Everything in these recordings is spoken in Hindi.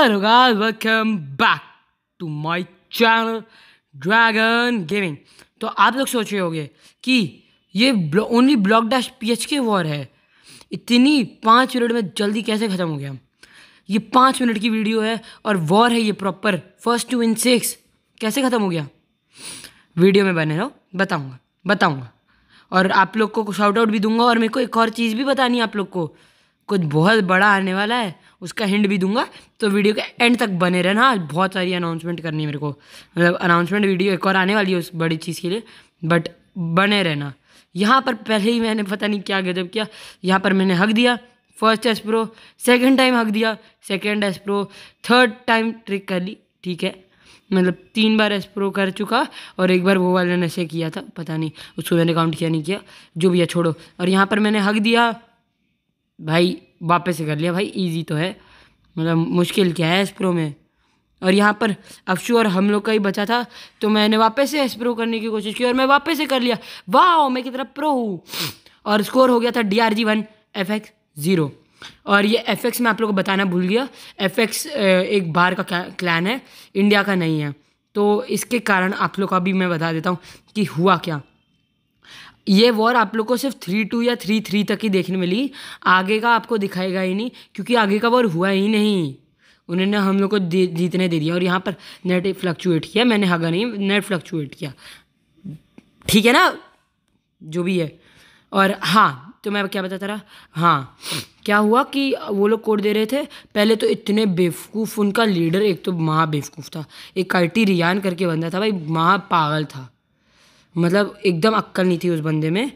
hello guys welcome back to my channel dragon gaming तो आप लोग सोच रहे होंगे कि ये only block dash P H के वॉर है इतनी पाँच मिनट में जल्दी कैसे ख़त्म हो गया ये पाँच मिनट की वीडियो है और वॉर है ये proper first two in six कैसे ख़त्म हो गया वीडियो में बने रहो बताऊँगा बताऊँगा और आप लोग को शाउट आउट भी दूंगा और मेरे को एक और चीज़ भी बतानी है आप लोग को कुछ बहुत बड़ा आने वाला है उसका हिंट भी दूंगा तो वीडियो के एंड तक बने रहना बहुत सारी अनाउंसमेंट करनी है मेरे को मतलब अनाउंसमेंट वीडियो एक और आने वाली है उस बड़ी चीज़ के लिए बट बने रहना यहाँ पर पहले ही मैंने पता नहीं क्या गजब किया यहाँ पर मैंने हक दिया first S pro second time हक दिया second S pro third time trick कर ली ठीक है मतलब तीन बार एस प्रो कर चुका और एक बार वो वाले नशे किया था पता नहीं उसको मैंने काउंट किया नहीं किया जो भी है छोड़ो और यहाँ पर मैंने हक दिया भाई वापस से कर लिया भाई इजी तो है मतलब मुश्किल क्या है एसप्रो में और यहाँ पर अफशू और हम लोग का ही बचा था तो मैंने वापस से एसप्रो करने की कोशिश की और मैं वापस से कर लिया वाह मैं कितना तरफ प्रो हूँ और स्कोर हो गया था D R G one F X zero और ये एफ एक्स मैं आप लोग को बताना भूल गया एफ एक्स एक बार का क्लान है इंडिया का नहीं है तो इसके कारण आप लोग का भी मैं बता देता हूँ कि हुआ क्या ये वॉर आप लोग को सिर्फ थ्री टू या थ्री थ्री तक ही देखने मिली आगे का आपको दिखाएगा ही नहीं क्योंकि आगे का वॉर हुआ ही नहीं उन्होंने हम लोग को जीतने दे दिया और यहाँ पर नेट फ्लक्चुएट किया मैंने हगा हाँ नहीं नेट फ्लक्चुएट किया ठीक है ना जो भी है और हाँ तो मैं क्या बताता रहा हाँ क्या हुआ कि वो लोग कोड दे रहे थे पहले तो इतने बेवकूफ़ उनका लीडर एक तो महा बेवकूफ़ था एक कर्टी रियान करके बंदा था भाई महा पागल था मतलब एकदम अक्ल नहीं थी उस बंदे में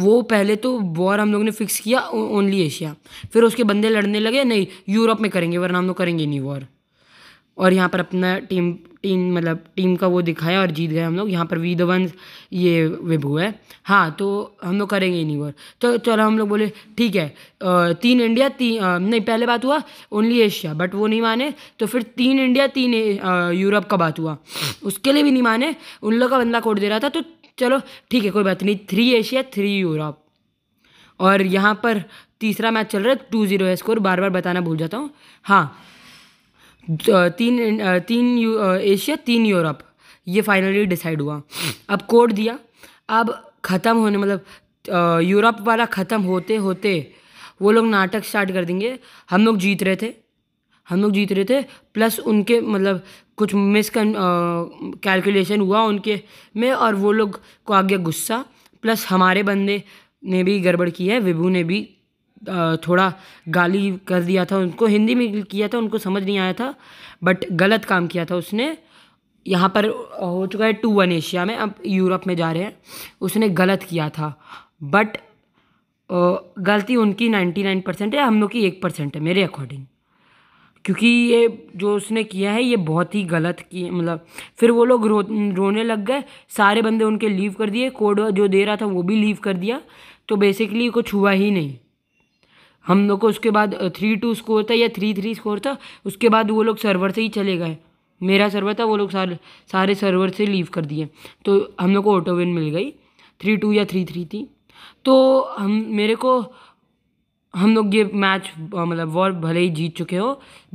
वो पहले तो वॉर हम लोग ने फिक्स किया ओनली एशिया फिर उसके बंदे लड़ने लगे नहीं यूरोप में करेंगे वरना हम लोग करेंगे नहीं वॉर और यहाँ पर अपना टीम टीम मतलब टीम का वो दिखाया और जीत गए हम लोग यहाँ पर वी दंस वन ये विभू है हाँ तो हम लोग करेंगे ही नहीं वो तो चलो हम लोग बोले ठीक है तीन इंडिया तीन नहीं पहले बात हुआ ओनली एशिया बट वो नहीं माने तो फिर तीन इंडिया तीन यूरोप का बात हुआ उसके लिए भी नहीं माने उन लोग का बंदा कोड दे रहा था तो चलो ठीक है कोई बात नहीं थ्री एशिया थ्री यूरोप और यहाँ पर तीसरा मैच चल रहा है टू जीरो है स्कोर बार बार बताना भूल जाता हूँ हाँ तीन तीन एशिया तीन यूरोप ये फाइनली डिसाइड हुआ अब कोड दिया अब ख़त्म होने मतलब यूरोप वाला ख़त्म होते होते वो लोग नाटक स्टार्ट कर देंगे हम लोग जीत रहे थे हम लोग जीत रहे थे प्लस उनके मतलब कुछ मिस कैलकुलेशन हुआ उनके में और वो लोग को आ गया गुस्सा प्लस हमारे बंदे ने भी गड़बड़ की है विभू ने भी थोड़ा गाली कर दिया था उनको हिंदी में किया था उनको समझ नहीं आया था बट गलत काम किया था उसने यहाँ पर हो चुका है टू वन एशिया में अब यूरोप में जा रहे हैं उसने गलत किया था बट गलती उनकी नाइन्टी नाइन परसेंट है हम लोग की एक परसेंट है मेरे अकॉर्डिंग क्योंकि ये जो उसने किया है ये बहुत ही गलत की मतलब फिर वो लोग रो रोने लग गए सारे बंदे उनके लीव कर दिए कोड जो दे रहा था वो भी लीव कर दिया तो बेसिकली कुछ हुआ ही नहीं हम लोग को उसके बाद थ्री टू स्कोर था या थ्री थ्री स्कोर था उसके बाद वो लोग सर्वर से ही चले गए मेरा सर्वर था वो लोग सारे सारे सर्वर से लीव कर दिए तो हम लोग को ऑटो विन मिल गई थ्री टू या थ्री थ्री थी तो हम मेरे को हम लोग ये मैच मतलब वॉर भले ही जीत चुके हो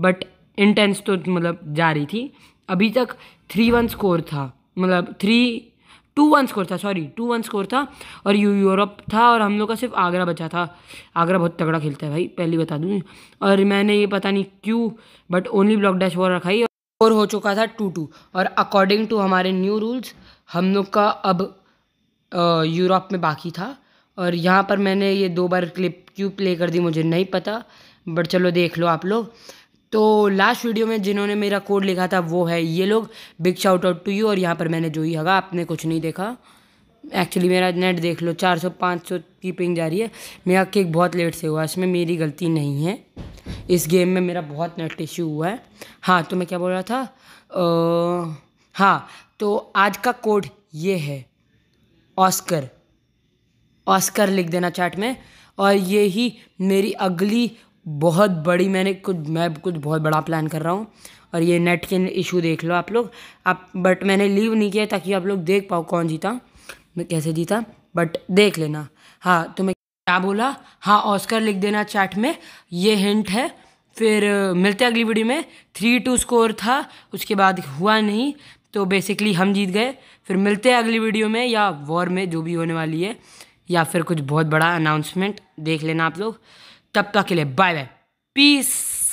बट इंटेंस तो मतलब जा रही थी अभी तक थ्री वन स्कोर था मतलब थ्री टू वन स्कोर था सॉरी टू वन स्कोर था और यू यूरोप था और हम लोग का सिर्फ आगरा बचा था आगरा बहुत तगड़ा खेलता है भाई पहली बता दूँ और मैंने ये पता नहीं क्यों but only block dash war रखाई और हो चुका था टू टू और अकॉर्डिंग टू हमारे न्यू रूल्स हम लोग का अब यूरोप में बाकी था और यहाँ पर मैंने ये दो बार क्लिप क्यों प्ले कर दी मुझे नहीं पता बट चलो देख लो आप लोग तो लास्ट वीडियो में जिन्होंने मेरा कोड लिखा था वो है ये लोग big shout out to you और यहाँ पर मैंने जो ही हगा आपने कुछ नहीं देखा एक्चुअली मेरा नेट देख लो चार सौ पाँच सौ की पिंग जा रही है मेरा केक बहुत लेट से हुआ इसमें मेरी गलती नहीं है इस गेम में मेरा बहुत नेट इश्यू हुआ है हाँ तो मैं क्या बोल रहा था आ, हाँ तो आज का कोड ये है ऑस्कर ऑस्कर लिख देना चैट में और ये ही मेरी अगली बहुत बड़ी मैंने कुछ मैं कुछ बहुत बड़ा प्लान कर रहा हूँ और ये नेट के इशू देख लो आप लोग आप बट मैंने लीव नहीं किया ताकि आप लोग देख पाओ कौन जीता मैं कैसे जीता बट देख लेना हाँ तो मैं क्या बोला हाँ ऑस्कर लिख देना चैट में ये हिंट है फिर मिलते अगली वीडियो में थ्री टू स्कोर था उसके बाद हुआ नहीं तो बेसिकली हम जीत गए फिर मिलते हैं अगली वीडियो में या वॉर में जो भी होने वाली है या फिर कुछ बहुत बड़ा अनाउंसमेंट देख लेना आप लोग तब तक के लिए बाय बाय पीस